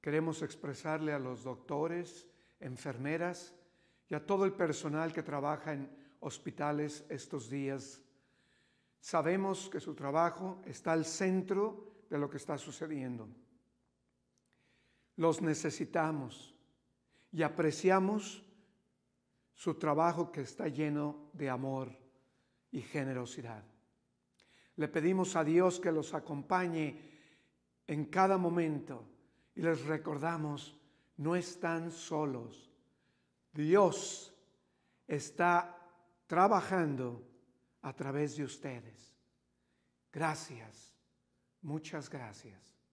Queremos expresarle a los doctores, enfermeras y a todo el personal que trabaja en hospitales estos días. Sabemos que su trabajo está al centro de lo que está sucediendo. Los necesitamos y apreciamos su trabajo que está lleno de amor y generosidad. Le pedimos a Dios que los acompañe en cada momento y les recordamos, no están solos. Dios está trabajando a través de ustedes. Gracias, muchas gracias.